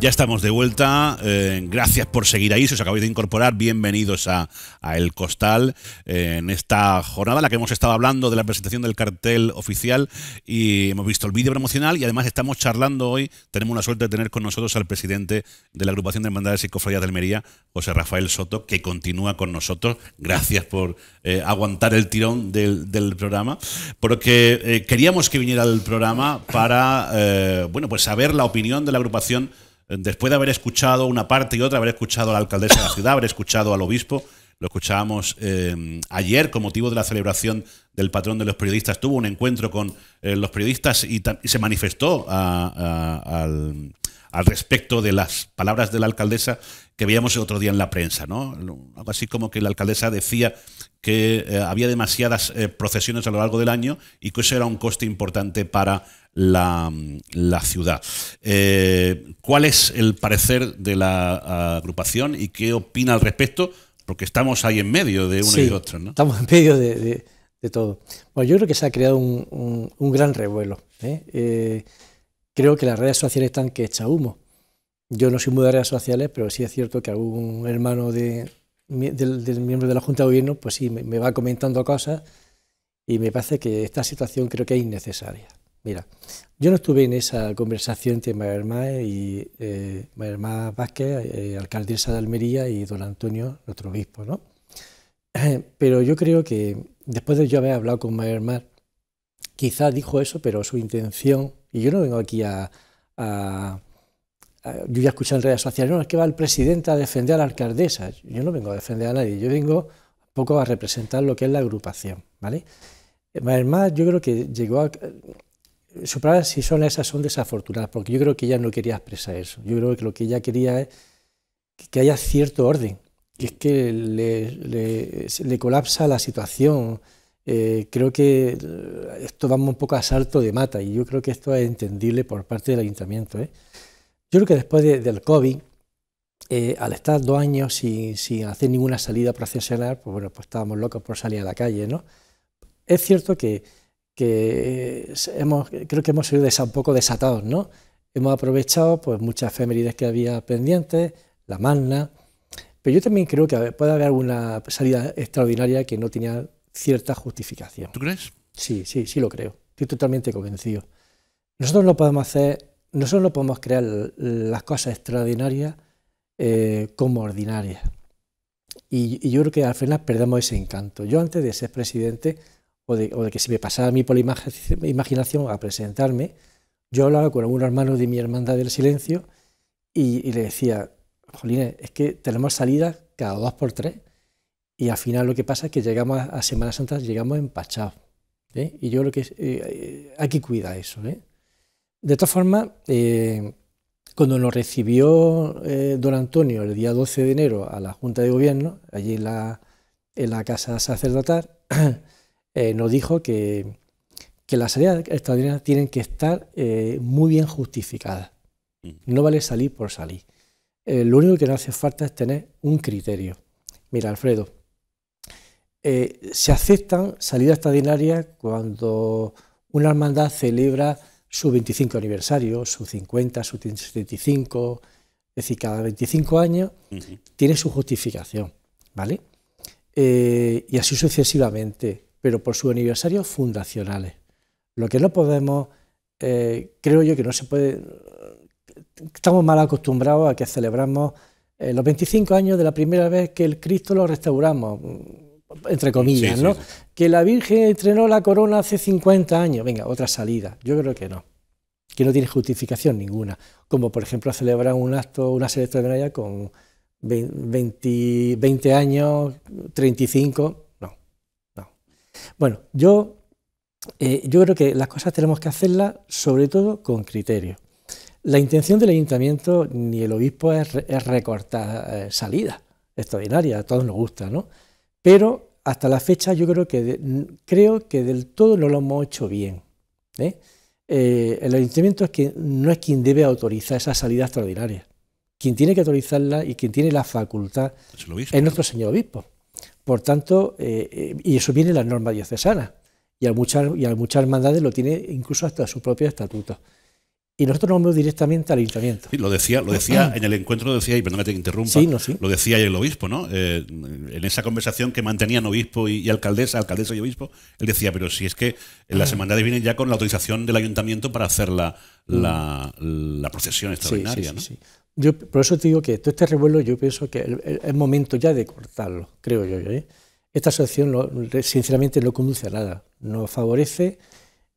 Ya estamos de vuelta. Eh, gracias por seguir ahí. Si os acabáis de incorporar, bienvenidos a, El Costal eh, en esta jornada en la que hemos estado hablando de la presentación del cartel oficial y hemos visto el vídeo promocional y además estamos charlando hoy. Tenemos la suerte de tener con nosotros al presidente de la agrupación de hermandades y cofradías de Almería, José Rafael Soto, que continúa con nosotros. Gracias por eh, aguantar el tirón del, del programa, porque queríamos que viniera al programa para bueno pues saber la opinión de la agrupación después de haber escuchado una parte y otra, haber escuchado a la alcaldesa de la ciudad, haber escuchado al obispo, lo escuchábamos eh, ayer con motivo de la celebración del patrón de los periodistas, tuvo un encuentro con eh, los periodistas y, se manifestó al, respecto de las palabras de la alcaldesa que veíamos el otro día en la prensa, ¿no? Algo así como que la alcaldesa decía que eh, había demasiadas procesiones a lo largo del año y que eso era un coste importante para la, ciudad. Eh, ¿Cuál es el parecer de la ah, agrupación y qué opina al respecto? Porque estamos ahí en medio de uno y otro, ¿no? Estamos en medio de, todo. Bueno, yo creo que se ha creado un, gran revuelo. ¿eh? Eh, creo que las redes sociales están que echa humo. Yo no soy muy de redes sociales, pero sí es cierto que algún hermano del, miembro de la Junta de Gobierno, pues sí, me, me va comentando cosas y me parece que esta situación creo que es innecesaria. Mira, yo no estuve en esa conversación entre María y eh, Vázquez, eh, alcaldesa de Almería, y don Antonio, nuestro obispo, ¿no? Pero yo creo que después de yo haber hablado con María quizá dijo eso, pero su intención, y yo no vengo aquí a, yo ya escuché en redes sociales, no, es que va el presidente a defender a la alcaldesa. Yo no vengo a defender a nadie, yo vengo un poco a representar lo que es la agrupación, ¿vale? María yo creo que llegó a sus si son esas, son desafortunadas, porque yo creo que ella no quería expresar eso. Yo creo que lo que ella quería es que haya cierto orden, que es que le, colapsa la situación. Eh, creo que eh, esto vamos un poco a salto de mata y yo creo que esto es entendible por parte del ayuntamiento. ¿eh? Yo creo que después del COVID, al estar dos años sin, sin, hacer ninguna salida procesional, pues bueno, pues estábamos locos por salir a la calle, ¿no? Es cierto que que hemos, creo que hemos sido un poco desatados, ¿no? Hemos aprovechado pues, muchas efemérides que había pendientes, la magna, pero yo también creo que puede haber alguna salida extraordinaria que no tenía cierta justificación. ¿Tú crees? Sí, sí, sí lo creo. Estoy totalmente convencido. Nosotros no podemos hacer, nosotros no podemos crear las cosas extraordinarias eh, como ordinarias. y, yo creo que al final perdemos ese encanto. Yo antes de ser presidente o de, que si me pasara mi imaginación a presentarme, yo hablaba con algunos hermano de mi hermandad del silencio y, le decía, Jolines, es que tenemos salidas cada dos por tres y al final lo que pasa es que llegamos a, Semana Santa, llegamos empachados. ¿eh? Y yo lo que... Eh, eh, hay que cuidar eso. ¿eh? De todas formas, cuando nos recibió don Antonio el día 12 de enero a la Junta de Gobierno, allí en la, en la Casa Sacerdotal, Eh, nos dijo que, que las salidas extraordinarias tienen que estar eh, muy bien justificadas. Mm. No vale salir por salir. Eh, lo único que no hace falta es tener un criterio. Mira, Alfredo, se aceptan salidas extraordinarias cuando una hermandad celebra su 25 aniversario, su 50, su 75, es decir, cada 25 años tiene su justificación, ¿vale? y así sucesivamente pero por sus aniversarios fundacionales. Lo que no podemos, eh, creo yo que no se puede, estamos mal acostumbrados a que celebramos eh, los 25 años de la primera vez que el Cristo lo restauramos, entre comillas, ¿no? Que la Virgen entrenó la corona hace 50 años, venga, otra salida, yo creo que no, que no tiene justificación ninguna, como por ejemplo celebrar un acto, una serie extraordinaria con 20, 20 años, 35 bueno, yo, eh, yo creo que las cosas tenemos que hacerlas sobre todo con criterio. La intención del ayuntamiento ni el obispo es, recortar eh, salidas extraordinarias, a todos nos gusta, ¿no? Pero hasta la fecha yo creo que, creo que del todo no lo hemos hecho bien. ¿eh? el ayuntamiento es que, no es quien debe autorizar esas salidas extraordinarias. Quien tiene que autorizarla y quien tiene la facultad es nuestro señor obispo. Por tanto, eh, eh, y eso viene la norma diocesana y a muchas, y a muchas hermandades lo tiene incluso hasta su propio estatuto y nosotros nos vamos directamente al ayuntamiento. lo decía, lo decía en el encuentro, decía, y que lo decía el obispo, ¿no? Eh, en esa conversación que mantenían obispo y, alcaldesa, alcaldesa y obispo, él decía, pero si es que en las ah. hermandades vienen ya con la autorización del ayuntamiento para hacer la, mm. procesión extraordinaria, Yo, por eso te digo que todo este revuelo yo pienso que es momento ya de cortarlo, creo yo. ¿eh? Esta asociación, sinceramente, no conduce a nada, no favorece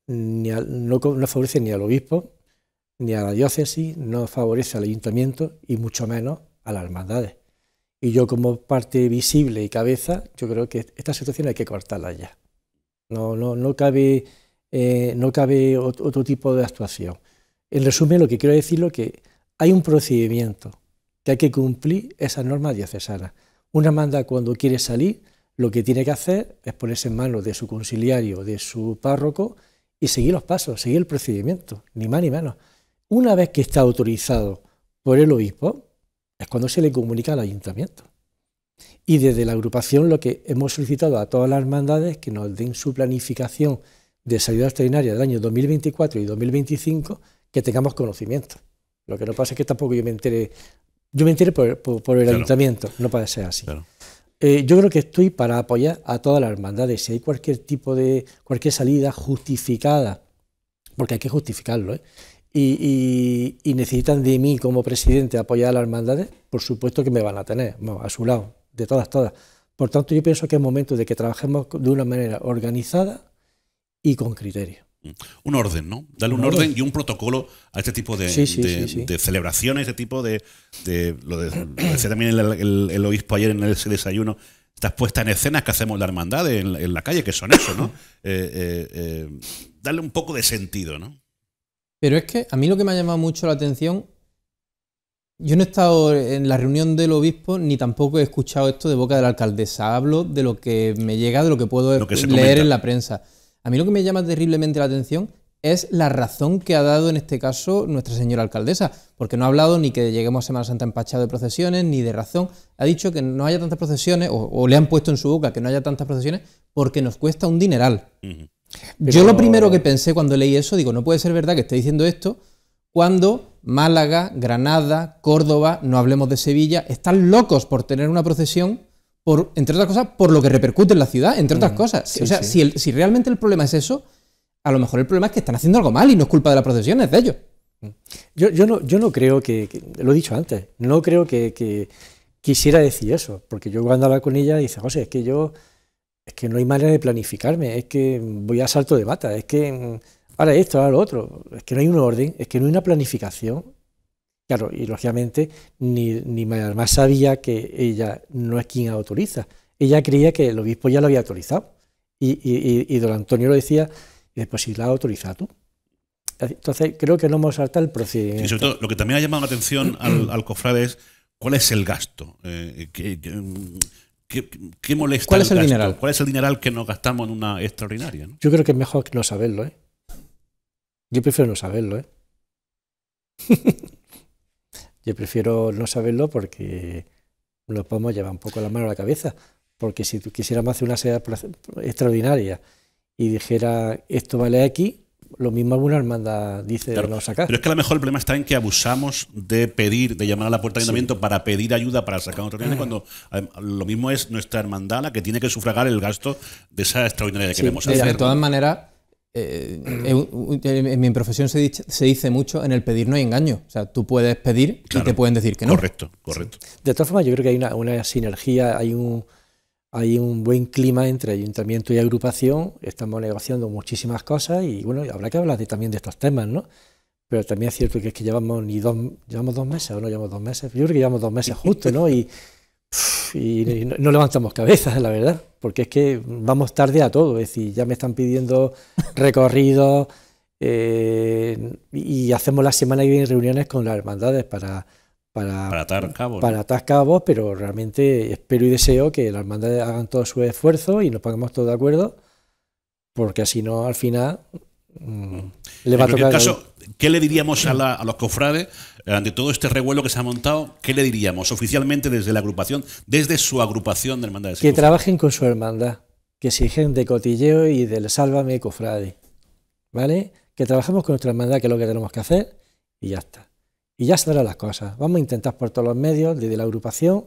ni no favorece ni al obispo, ni a la diócesis, no favorece al ayuntamiento y mucho menos a las hermandades. Y yo como parte visible y cabeza, yo creo que esta situación hay que cortarla ya. No, no, no cabe, eh, no cabe otro tipo de actuación. En resumen, lo que quiero decir es que hay un procedimiento que hay que cumplir esas normas diocesanas. Una hermandad cuando quiere salir, lo que tiene que hacer es ponerse en manos de su conciliario, de su párroco y seguir los pasos, seguir el procedimiento, ni más ni menos. Una vez que está autorizado por el obispo, es cuando se le comunica al ayuntamiento. Y desde la agrupación lo que hemos solicitado a todas las hermandades que nos den su planificación de salida extraordinaria del año 2024 y 2025, que tengamos conocimiento. Lo que no pasa es que tampoco yo me enteré. yo me entere por, el ayuntamiento, no puede ser así. Eh, yo creo que estoy para apoyar a todas las hermandades. Si hay cualquier tipo de, cualquier salida justificada, porque hay que justificarlo, ¿eh? y, necesitan de mí como presidente apoyar a las hermandades, por supuesto que me van a tener, a su lado, de todas, todas. Por tanto, yo pienso que es momento de que trabajemos de una manera organizada y con criterio. Mm. Un orden, ¿no? Darle un, orden. y un protocolo a este tipo de, de, celebraciones, este tipo de, de lo, decía también el, obispo ayer en ese desayuno, estas puestas en escenas que hacemos la hermandad en, la calle, que son eso, ¿no? Eh, eh, eh, darle un poco de sentido, ¿no? Pero es que a mí lo que me ha llamado mucho la atención, yo no he estado en la reunión del obispo ni tampoco he escuchado esto de boca de la alcaldesa. Hablo de lo que me llega, de lo que puedo leer en la prensa. A mí lo que me llama terriblemente la atención es la razón que ha dado en este caso nuestra señora alcaldesa, porque no ha hablado ni que lleguemos a Semana Santa empachado de procesiones, ni de razón. Ha dicho que no haya tantas procesiones, o, le han puesto en su boca que no haya tantas procesiones, porque nos cuesta un dineral. Yo lo primero que pensé cuando leí eso, digo, no puede ser verdad que esté diciendo esto cuando Málaga, Granada, Córdoba, no hablemos de Sevilla, están locos por tener una procesión, por, entre otras cosas, por lo que repercute en la ciudad, entre otras mm, cosas. o sea, si, realmente el problema es eso, a lo mejor el problema es que están haciendo algo mal y no es culpa de las procesiones, de ellos. Mm. Yo, no, yo no creo que, lo he dicho antes, no creo que, quisiera decir eso, porque yo cuando hablo con ella dice, José, es que yo es que no hay manera de planificarme, es que voy a salto de bata, es que mm, ahora esto, ahora lo otro, es que no hay un orden, es que no hay una planificación. Claro, y lógicamente ni, ni más sabía que ella no es quien autoriza. Ella creía que el obispo ya lo había autorizado. Y, don Antonio lo decía, pues si la has autorizado tú. Entonces creo que no hemos saltado el procedimiento. sobre todo, lo que también ha llamado la atención al, al cofrade es cuál es el gasto. Eh, que, ¿Qué, qué molesta ¿Cuál es el, dineral? ¿Cuál es el dineral que nos gastamos en una extraordinaria? Yo creo que es mejor no saberlo, ¿eh? Yo prefiero no saberlo, ¿eh? Yo prefiero no saberlo porque nos podemos llevar un poco la mano a la cabeza. Porque si tú quisiéramos hacer una sede extraordinaria y dijera esto vale aquí lo mismo alguna hermandad dice no sacar. Pero es que a lo mejor el problema está en que abusamos de pedir, de llamar a la puerta de ayuntamiento para pedir ayuda para sacar otro dinero ah. cuando lo mismo es nuestra hermandad la que tiene que sufragar el gasto de esa extraordinaria que vemos queremos hacer. De todas maneras, eh, eh, en mi profesión se dice, se dice, mucho, en el pedir no hay engaño. O sea, tú puedes pedir y te pueden decir que no. Correcto, correcto. De todas formas, yo creo que hay una, una sinergia, hay un hay un buen clima entre ayuntamiento y agrupación, estamos negociando muchísimas cosas y bueno, habrá que hablar de, también de estos temas, ¿no? Pero también es cierto que es que llevamos ni dos, llevamos dos meses o no llevamos dos meses, yo creo que llevamos dos meses justo, ¿no? Y, no, levantamos cabezas, la verdad, porque es que vamos tarde a todo, es decir, ya me están pidiendo recorridos eh, y hacemos la semana que viene reuniones con las hermandades para para, atar cabos. pero realmente espero y deseo que las hermandades hagan todo su esfuerzo y nos pongamos todos de acuerdo, porque así no, al final mm, mm. Le va en caso, ¿qué le diríamos a, a, los cofrades eh, ante todo este revuelo que se ha montado? ¿Qué le diríamos oficialmente desde la agrupación, desde su agrupación de hermandades? Que trabajen con su hermandad, que exigen de cotilleo y del sálvame cofrade, ¿vale? Que trabajemos con nuestra hermandad, que es lo que tenemos que hacer, y ya está y ya se darán las cosas. Vamos a intentar por todos los medios, desde la agrupación,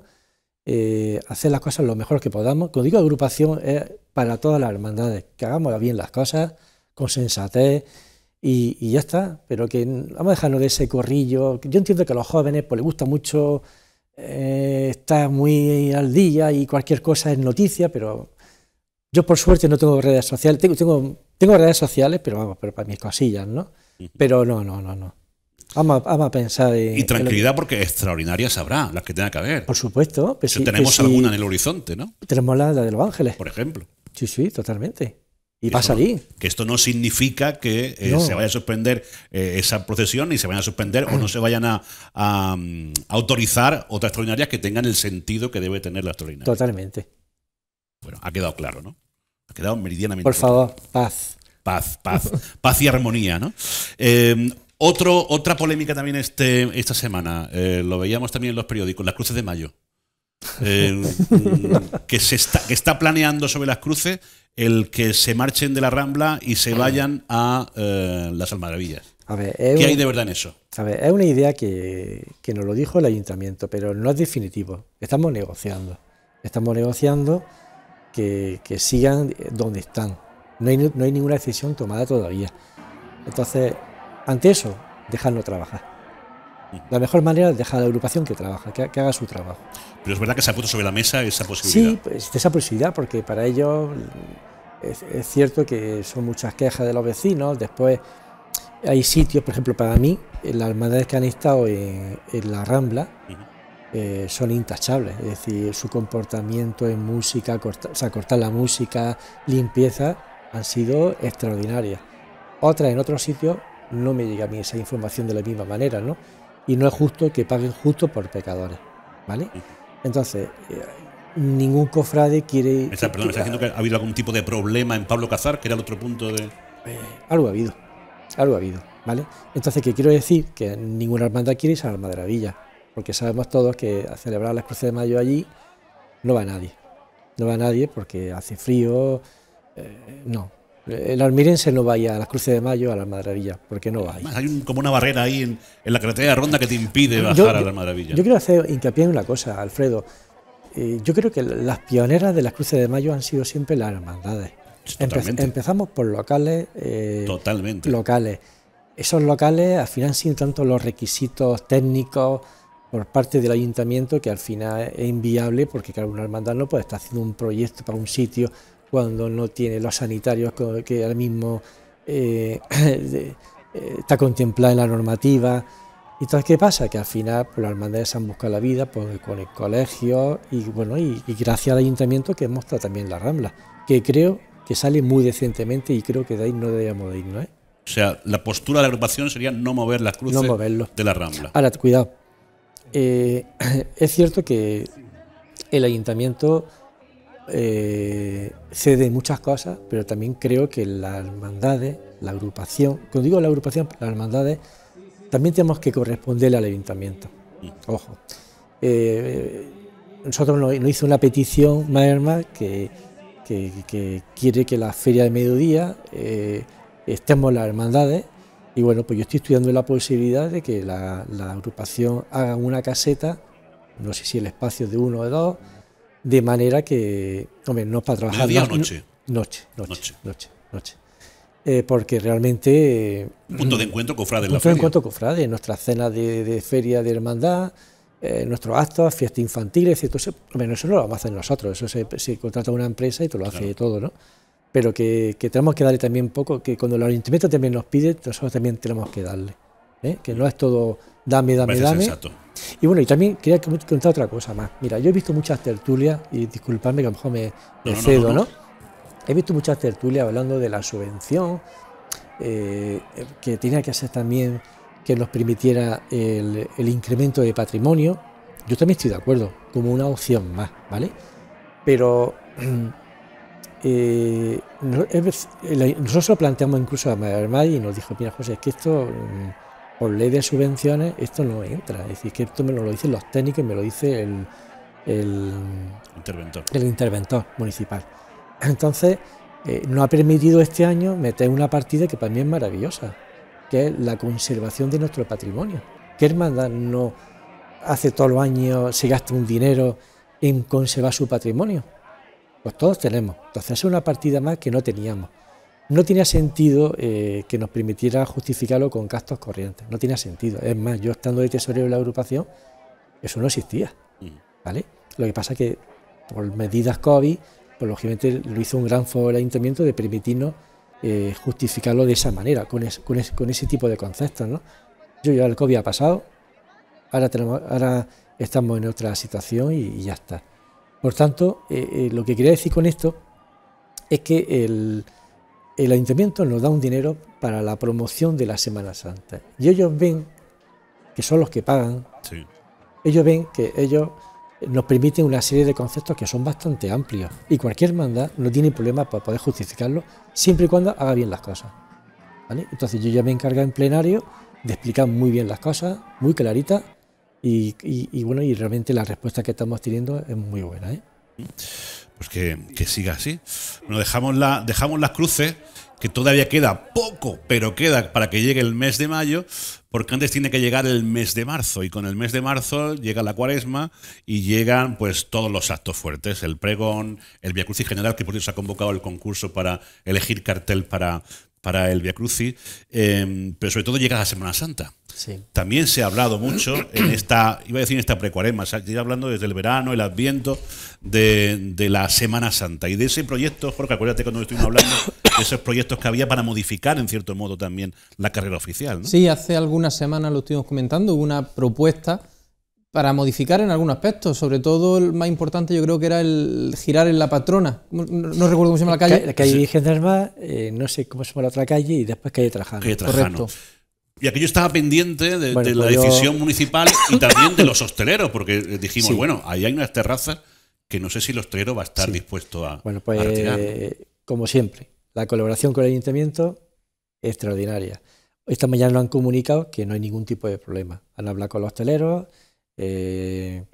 eh, hacer las cosas lo mejor que podamos. Cuando digo agrupación es para todas las hermandades, que hagamos bien las cosas, con sensatez y, ya está, pero que vamos a dejarnos de ese corrillo. Yo entiendo que a los jóvenes pues, les gusta mucho eh, estar muy al día y cualquier cosa es noticia, pero yo por suerte no tengo redes sociales, tengo, tengo, tengo redes sociales, pero vamos, pero para mis cosillas, ¿no? Pero no, no, no, no. Vamos a, pensar. Y, tranquilidad, porque extraordinarias habrá las que tenga que haber. Por supuesto. tenemos alguna en el horizonte, ¿no? Tenemos la, de Los Ángeles. Por ejemplo. Sí, sí, totalmente. Y pasa a que esto no significa que eh, se vaya a suspender eh, esa procesión y se vayan a suspender o no se vayan a, autorizar otras extraordinarias que tengan el sentido que debe tener la extraordinaria. Totalmente. Bueno, ha quedado claro, ¿no? Ha quedado meridianamente Por favor, paz. Paz, paz. paz y armonía, ¿no? Eh, otro, otra polémica también este, esta semana, eh, lo veíamos también en los periódicos, las cruces de mayo. Eh, que, se está, está planeando sobre las cruces el que se marchen de la Rambla y se ah. vayan a eh, las Almaravillas. ¿Qué hay de verdad en eso? A es una idea que, nos lo dijo el ayuntamiento, pero no es definitivo. Estamos negociando. Estamos negociando que, sigan donde están. No hay, no hay ninguna decisión tomada todavía. Entonces, ante eso, dejarlo trabajar. La mejor manera es dejar a la agrupación que trabaja, que, haga su trabajo. Pero es verdad que se ha puesto sobre la mesa esa posibilidad. Sí, pues, esa posibilidad, porque para ellos es, cierto que son muchas quejas de los vecinos. Después hay sitios, por ejemplo, para mí, las madres que han estado en, la Rambla eh, son intachables. Es decir, su comportamiento en música, corta, o cortar la música, limpieza, han sido extraordinarias. Otra en otros sitios no me llega a mí esa información de la misma manera, ¿no? Y no es justo que paguen justo por pecadores, ¿vale? Entonces, eh, ningún cofrade quiere... perdón, diciendo que ha habido algún tipo de problema en Pablo Cazar, que era el otro punto de... Eh, algo ha habido, algo ha habido, ¿vale? Entonces, ¿qué quiero decir? Que ninguna hermandad quiere irse a la Villa, porque sabemos todos que a celebrar la cruces de mayo allí no va nadie, no va nadie porque hace frío, eh, no, el almirense no vaya a las Cruces de Mayo, a las Maravillas, porque no hay. hay como una barrera ahí en, la carretera de Ronda que te impide bajar a las Maravillas. Yo quiero hacer hincapié en una cosa, Alfredo. Eh, yo creo que las pioneras de las Cruces de Mayo han sido siempre las hermandades. empezamos por locales. Eh, totalmente. Locales. Esos locales, al final, sin tanto los requisitos técnicos por parte del ayuntamiento, que al final es inviable, porque claro, una hermandad no puede estar haciendo un proyecto para un sitio cuando no tiene los sanitarios que ahora mismo eh, eh, está contemplada en la normativa. Entonces, ¿qué pasa? Que al final pues, las hermandades se han buscado la vida pues, con el colegio y bueno, y, gracias al ayuntamiento que muestra también la Rambla, que creo que sale muy decentemente y creo que de ahí no debemos de irnos. ¿eh? O sea, la postura de la agrupación sería no mover las cruces de la Rambla. Ahora, cuidado. Eh, es cierto que el ayuntamiento eh, muchas cosas, pero también creo que las hermandades, la agrupación, cuando digo la agrupación, las hermandades, también tenemos que corresponderle al ayuntamiento. Mm. Ojo. Eh, nosotros nos, hizo una petición, Maerma, que, que, que, quiere que la feria de mediodía eh, estemos las hermandades. Y bueno, pues yo estoy estudiando la posibilidad de que la, la agrupación haga una caseta, no sé si el espacio de uno o de dos, de manera que, hombre, no para trabajar. ¿Día noche? Noche, noche, noche, eh, porque realmente... punto de encuentro cofrade en la Punto de encuentro cofrade, nuestra cena de, feria de hermandad, eh, nuestros actos, fiestas infantiles, eso, no lo vamos a hacer nosotros, eso se, contrata una empresa y te lo hace todo, ¿no? Pero que, tenemos que darle también poco, que cuando el ayuntamiento también nos pide, nosotros también tenemos que darle. ¿eh? que no es todo dame, dame, dame. Exacto. Y bueno, y también quería contar otra cosa más. Mira, yo he visto muchas tertulias, y disculpadme que a lo mejor me, cedo, no, He visto muchas tertulias hablando de la subvención, eh, eh, que tenía que hacer también que nos permitiera el, incremento de patrimonio. Yo también estoy de acuerdo, como una opción más, ¿vale? Pero nosotros lo planteamos incluso a Madrid y nos dijo, mira José, es que esto mm, por ley de subvenciones esto no entra. Es decir, que esto me lo dicen los técnicos, me lo dice el, el interventor. el interventor municipal. Entonces, nos eh, no ha permitido este año meter una partida que para mí es maravillosa, que es la conservación de nuestro patrimonio. ¿Qué hermandad no hace todos los años, se gasta un dinero en conservar su patrimonio? Pues todos tenemos. Entonces es una partida más que no teníamos no tenía sentido eh, que nos permitiera justificarlo con gastos corrientes, no tenía sentido. Es más, yo estando de tesorero de la agrupación, eso no existía. ¿vale? Lo que pasa es que por medidas COVID, pues lógicamente lo hizo un gran favor el ayuntamiento de permitirnos eh, justificarlo de esa manera, con, ese tipo de conceptos. ¿no? Yo ya el COVID ha pasado, ahora, tenemos, ahora estamos en otra situación y, ya está. Por tanto, eh, lo que quería decir con esto es que el el ayuntamiento nos da un dinero para la promoción de la Semana Santa. Y ellos ven, que son los que pagan, ellos ven que ellos nos permiten una serie de conceptos que son bastante amplios. Y cualquier mandat no tiene problema para poder justificarlo, siempre y cuando haga bien las cosas. Entonces yo ya me encargo en plenario de explicar muy bien las cosas, muy claritas y, bueno, y realmente la respuesta que estamos teniendo es muy buena. ¿eh? pues que, siga así. Bueno, dejamos, la, dejamos las cruces, que todavía queda poco, pero queda para que llegue el mes de mayo, porque antes tiene que llegar el mes de marzo, y con el mes de marzo llega la cuaresma y llegan pues todos los actos fuertes, el pregón, el Via Crucis General, que por eso se ha convocado el concurso para elegir cartel para, para el Via Crucis, em, pero sobre todo llega a Semana Santa. Sí. También se ha hablado mucho en esta, iba a decir en esta precuarema, se hablando desde el verano, el adviento de, la Semana Santa y de ese proyecto, Jorge, acuérdate cuando estuvimos hablando de esos proyectos que había para modificar en cierto modo también la carrera oficial. Sí, hace algunas semanas lo estuvimos comentando, hubo una propuesta para modificar en algún aspecto, sobre todo el más importante yo creo que era el girar en la patrona, no, recuerdo cómo se llama la calle. La calle Virgen del eh, no sé cómo se llama la otra calle y después calle Trajano. Calle Trajano. Correcto. Y aquello estaba pendiente de, la pues decisión municipal y también de los hosteleros, porque eh, dijimos, bueno, ahí hay unas terrazas que no sé si el hostelero va a estar dispuesto a... Bueno, pues como siempre, la colaboración con el ayuntamiento es extraordinaria. Esta mañana nos han comunicado que no hay ningún tipo de problema. Han hablado con los hosteleros eh,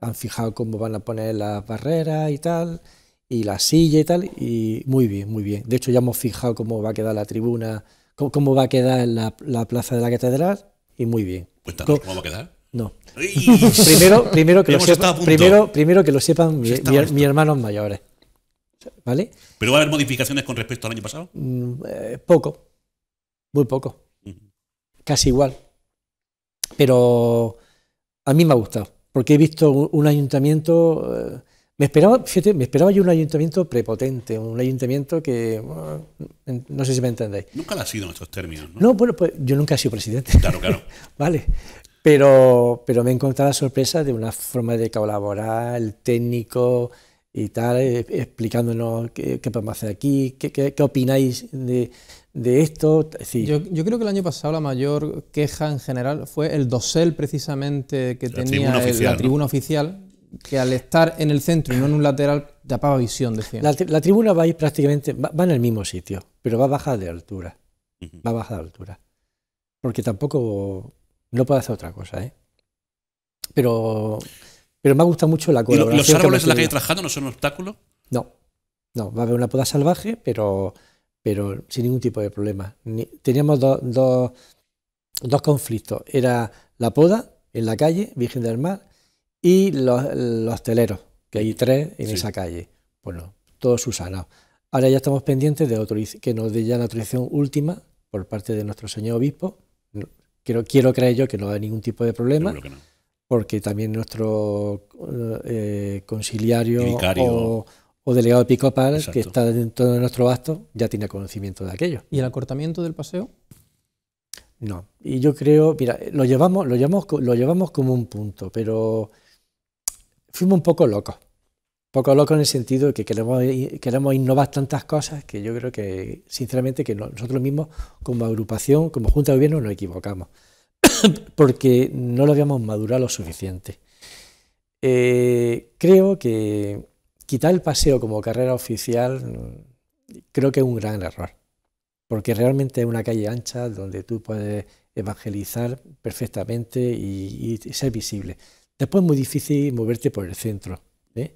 han fijado cómo van a poner las barreras y tal, y la silla y tal, y muy bien, muy bien. De hecho, ya hemos fijado cómo va a quedar la tribuna, cómo, va a quedar la, plaza de la catedral, y muy bien. Pues ¿cómo va a quedar? No. primero, primero, que lo primero, primero que lo sepan mis hermanos mayores. Eh. ¿Vale? ¿Pero va a haber modificaciones con respecto al año pasado? Mm, eh, poco. Muy poco. Casi igual. Pero a mí me ha gustado, porque he visto un, ayuntamiento... Eh, me esperaba, fíjate, me esperaba yo un ayuntamiento prepotente, un ayuntamiento que, no sé si me entendéis. Nunca lo ha sido en estos términos, ¿no? No, bueno, pues yo nunca he sido presidente. Claro, claro. vale. Pero, pero me he encontrado la sorpresa de una forma de colaborar, el técnico y tal, eh, explicándonos qué, podemos hacer aquí, qué opináis de, de esto. Yo, creo que el año pasado la mayor queja en general fue el dosel precisamente que tenía la tribuna oficial, que al estar en el centro y no en un lateral tapaba visión, decía. La, tribuna va a ir prácticamente, va, en el mismo sitio, pero va a bajar de altura. Va baja de altura. Porque tampoco no puede hacer otra cosa, ¿eh? Pero, pero me ha gustado mucho la colaboración. ¿Y ¿Los árboles en la calle Trajano no son un obstáculo? No, no, va a haber una poda salvaje, pero pero sin ningún tipo de problema. teníamos dos conflictos, era la poda en la calle, Virgen del Mar, y los, hosteleros, teleros, que hay tres en esa calle. Bueno, todo susana. Ahora ya estamos pendientes de que nos dé ya la autorización última por parte de nuestro señor obispo. Quiero, quiero creer yo que no hay ningún tipo de problema, porque también nuestro eh, conciliario o, o delegado de Episcopal, que está dentro de nuestro vasto ya tiene conocimiento de aquello. ¿Y el acortamiento del paseo? No. Y yo creo, mira, lo llevamos, lo llevamos, lo llevamos como un punto, pero fuimos un poco locos. Un poco locos en el sentido de que queremos, queremos innovar tantas cosas que yo creo que, sinceramente, que nosotros mismos, como agrupación, como Junta de Gobierno, nos equivocamos. porque no lo habíamos madurado lo suficiente. Eh, creo que quitar el paseo como carrera oficial mm, creo que es un gran error, porque realmente es una calle ancha donde tú puedes evangelizar perfectamente y, ser visible. Después es muy difícil moverte por el centro. ¿eh?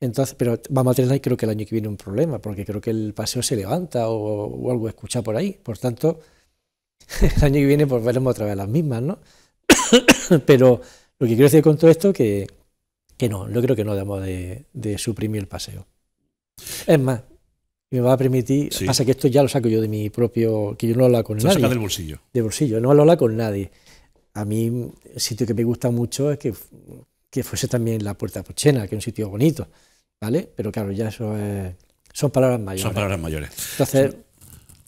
Entonces, pero vamos a tener creo que el año que viene un problema, porque creo que el paseo se levanta o, algo escucha por ahí. Por tanto, el año que viene veremos pues, veremos otra vez las mismas, ¿no? pero lo que quiero decir con todo esto es que que no, yo creo que no debemos de, suprimir el paseo. Es más, me va a permitir, pasa que esto ya lo saco yo de mi propio, que yo no lo hablo con nadie. Saca del bolsillo. De bolsillo, no lo hablo con nadie. A mí, el sitio que me gusta mucho es que, que fuese también la Puerta Pochena, que es un sitio bonito, ¿vale? Pero claro, ya eso es, son palabras mayores. Son palabras mayores. Entonces,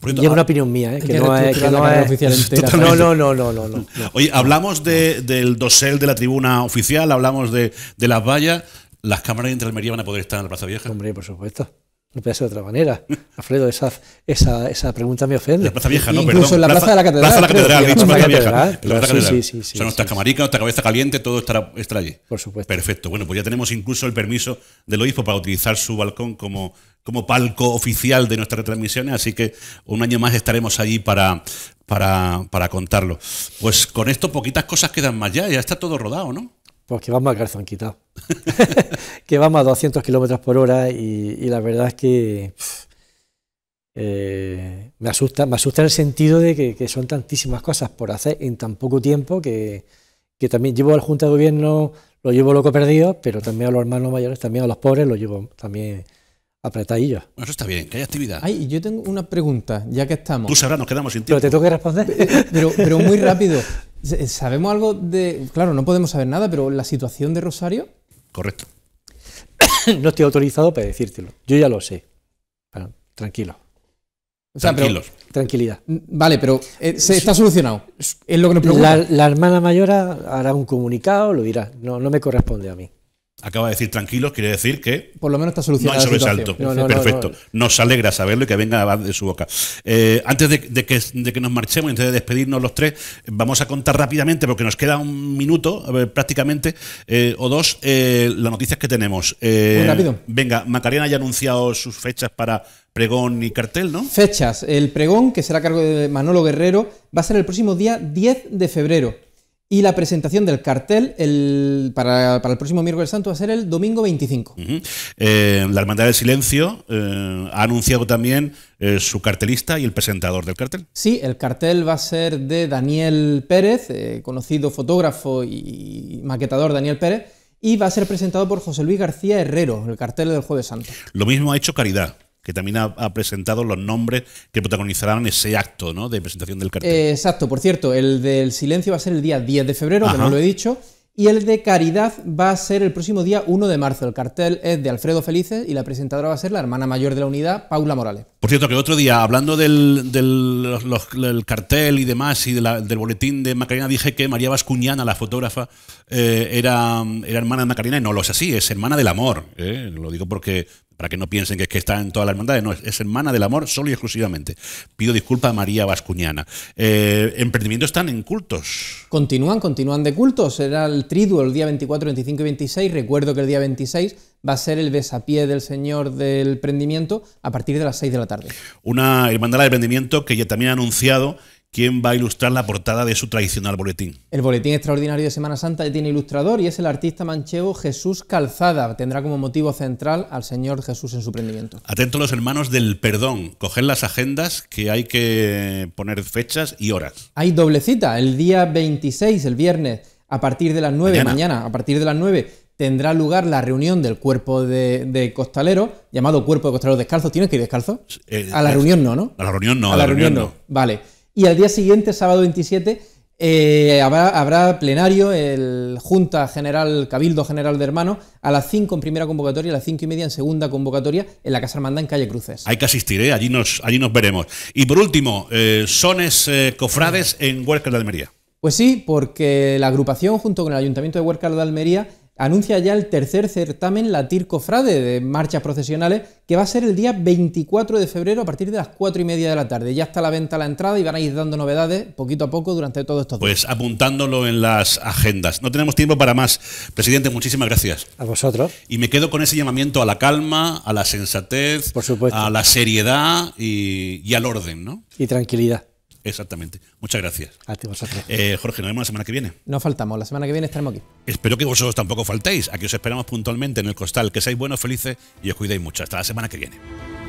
y es una opinión mía, ¿eh? que, no es, que no oficial No, no, no, no, no, Oye, hablamos del dosel de la tribuna oficial, hablamos de, las vallas. ¿Las cámaras de Almería van a poder estar en la Plaza Vieja? Hombre, por supuesto. No puede ser de otra manera. Alfredo, esa, esa, esa pregunta me ofende. La plaza vieja, no, Incluso perdón, en la plaza, de la catedral. Plaza de la catedral, dicho, plaza, plaza vieja. Catedral, sí, Sí, sí, o sea, nuestra nuestra cabeza caliente, todo estará, estará, allí. Por supuesto. Perfecto. Bueno, pues ya tenemos incluso el permiso del obispo para utilizar su balcón como, como palco oficial de nuestras retransmisiones, así que un año más estaremos allí para, para, para contarlo. Pues con esto poquitas cosas quedan más ya, ya está todo rodado, ¿no? Pues que vamos a quitado, que vamos a 200 kilómetros por hora y, la verdad es que eh, me asusta. Me asusta en el sentido de que, son tantísimas cosas por hacer en tan poco tiempo que, también llevo al Junta de Gobierno, lo llevo loco perdido, pero también a los hermanos mayores, también a los pobres, lo llevo también apretadillos. Eso está bien, que hay actividad. Ay, yo tengo una pregunta, ya que estamos. Tú sabrás, nos quedamos sin tiempo. Pero te tengo que responder. pero muy rápido. Eh, ¿Sabemos algo de.? Claro, no podemos saber nada, pero la situación de Rosario. Correcto. no estoy autorizado para decírtelo. Yo ya lo sé. tranquilo. tranquilidad. Mm, vale, pero eh, se está solucionado. Es lo que nos La, hermana mayor hará un comunicado, lo dirá. No, no me corresponde a mí acaba de decir tranquilos, quiere decir que. Por lo menos está solucionado. No hay Perfecto. Nos alegra saberlo y que venga de su boca. Eh, antes de, que, nos marchemos, antes de despedirnos los tres, vamos a contar rápidamente, porque nos queda un minuto prácticamente eh, o dos, eh, las noticias que tenemos. Muy rápido. Venga, Macarena ya ha anunciado sus fechas para pregón y cartel, ¿no? Fechas. El pregón, que será a cargo de Manolo Guerrero, va a ser el próximo día 10 de febrero. Y la presentación del cartel para, el próximo miércoles santo va a ser el domingo 25. Eh, la Hermandad del Silencio eh, ha anunciado también eh, su cartelista y el presentador del cartel. Sí, el cartel va a ser de Daniel Pérez, conocido fotógrafo y maquetador Daniel Pérez, y va a ser presentado por José Luis García Herrero, el cartel del Jueves Santo. Lo mismo ha hecho Caridad que también ha, presentado los nombres que protagonizarán ese acto ¿no? de presentación del cartel. Eh, exacto, por cierto, el del silencio va a ser el día 10 de febrero, que no lo he dicho, y el de caridad va a ser el próximo día 1 de marzo. El cartel es de Alfredo Felices y la presentadora va a ser la hermana mayor de la unidad, Paula Morales. Por cierto, que otro día, hablando del, cartel y demás, y del boletín de Macarena, dije que María Vascuñana, la fotógrafa, eh, era, hermana de Macarena, y no lo es así, es hermana del amor. Eh, lo digo porque para que no piensen que es que está en todas las hermandades, no, es, hermana del amor solo y exclusivamente. Pido disculpas a María Vascuñana. Eh, emprendimientos están en cultos. Continúan, continúan de cultos. Será el triduo el día 24, 25 y 26. Recuerdo que el día 26 va a ser el besapié del Señor del Prendimiento a partir de las 6 de la tarde. Una hermandad del Prendimiento que ya también ha anunciado ¿Quién va a ilustrar la portada de su tradicional boletín. El boletín extraordinario de Semana Santa tiene ilustrador y es el artista manchego Jesús Calzada. Tendrá como motivo central al Señor Jesús en su prendimiento. Atentos los hermanos del perdón, Cogen las agendas que hay que poner fechas y horas. Hay doble cita, el día 26, el viernes, a partir de las 9, mañana, mañana a partir de las 9, tendrá lugar la reunión del cuerpo de, Costalero, llamado cuerpo de costaleros Descalzo. ¿Tienes que ir descalzo? Eh, a la reunión no, ¿no? A la reunión no. A la, reunión, no. Vale y al día siguiente, sábado 27, eh, habrá, plenario, el Junta General, Cabildo General de Hermano a las 5 en primera convocatoria, a las 5 y media en segunda convocatoria, en la Casa Hermandad en Calle Cruces. Hay que asistir, ¿eh? allí, nos, allí nos veremos. Y por último, eh, sones cofrades en Huércal de Almería. Pues sí, porque la agrupación, junto con el Ayuntamiento de Huércal de Almería, anuncia ya el tercer certamen Latir Cofrade de marchas procesionales, que va a ser el día 24 de febrero a partir de las 4 y media de la tarde. Ya está la venta a la entrada y van a ir dando novedades poquito a poco durante todos estos días. Pues apuntándolo en las agendas. No tenemos tiempo para más. Presidente, muchísimas gracias. A vosotros. Y me quedo con ese llamamiento a la calma, a la sensatez, a la seriedad y, y al orden, ¿no? Y tranquilidad. Exactamente. Muchas gracias. vosotros. Eh, Jorge, nos vemos la semana que viene. No faltamos, la semana que viene estaremos aquí. Espero que vosotros tampoco faltéis. Aquí os esperamos puntualmente en el costal. Que seáis buenos, felices y os cuidáis mucho. Hasta la semana que viene.